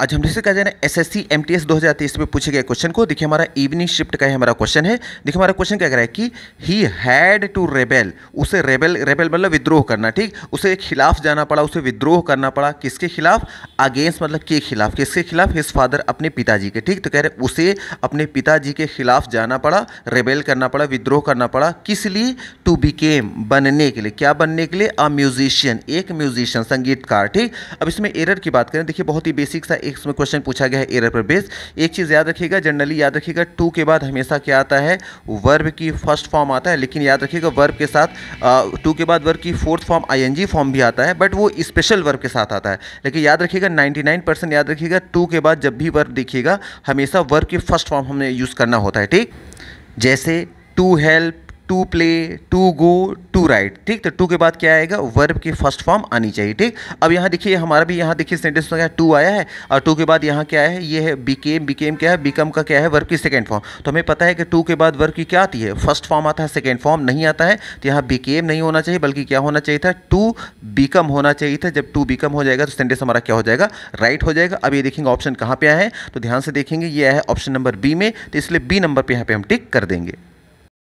आज हम जैसे कह जाए S S C M T S दो हज़ार तेईस में पूछे गए क्वेश्चन को देखिए हमारा इवनिंग शिफ्ट का है हमारा क्वेश्चन है देखिए हमारा क्वेश्चन क्या कह रहा है कि ही हैड टू रेबेल उसे रेबेल रेबेल मतलब विद्रोह करना ठीक उसे खिलाफ जाना पड़ा उसे विद्रोह करना पड़ा किसके खिलाफ अगेंस्ट मतलब के खिलाफ किसके खिलाफ हिज फादर अपने पिताजी के ठीक तो कह रहे उसे अपने पिताजी के खिलाफ जाना पड़ा रेबेल करना पड़ा विद्रोह करना पड़ा किस लिए टू बिकेम बनने के लिए क्या बनने के लिए अ म्यूजिशियन एक म्यूजिशियन संगीतकार ठीक अब इसमें एरर की बात करें देखिए बहुत ही बेसिक सा इसमें क्वेश्चन पूछा गया है एरर पर बेस एक चीज़ याद रखिएगा जनरली याद रखिएगा टू के बाद हमेशा क्या आता है वर्ब की फर्स्ट फॉर्म आता है लेकिन याद रखिएगा वर्ब के साथ टू के बाद वर्ब की फोर्थ फॉर्म आई फॉर्म भी आता है बट वो स्पेशल वर्ब के साथ आता है लेकिन याद रखिएगा नाइन्टी याद रखिएगा टू के बाद जब भी वर्ब देखिएगा हमेशा वर्ब की फर्स्ट फॉर्म हमें यूज़ करना होता है ठीक जैसे to help to play to go to write ठीक तो टू के बाद क्या आएगा वर्ब की फर्स्ट फॉर्म आनी चाहिए ठीक अब यहाँ देखिए हमारा भी यहाँ देखिए सेंटेंस क्या टू आया है और टू के बाद यहाँ क्या है ये है बीकेम बीकेम क्या है बीकम का क्या है वर्ब की सेकेंड फॉर्म तो हमें पता है कि टू के बाद वर्ब की क्या आती है फर्स्ट फॉर्म आता है सेकेंड फॉर्म नहीं आता है तो यहाँ बीकेम नहीं होना चाहिए बल्कि क्या होना चाहिए था टू बीकम होना चाहिए था जब टू बीकम हो जाएगा तो सेंटेंस हमारा क्या हो जाएगा राइट हो जाएगा अब ये देखेंगे ऑप्शन कहाँ पर आया है तो ध्यान से देखेंगे ये है ऑप्शन नंबर बी में तो इसलिए बी नंबर पर यहाँ पर हम टिक कर देंगे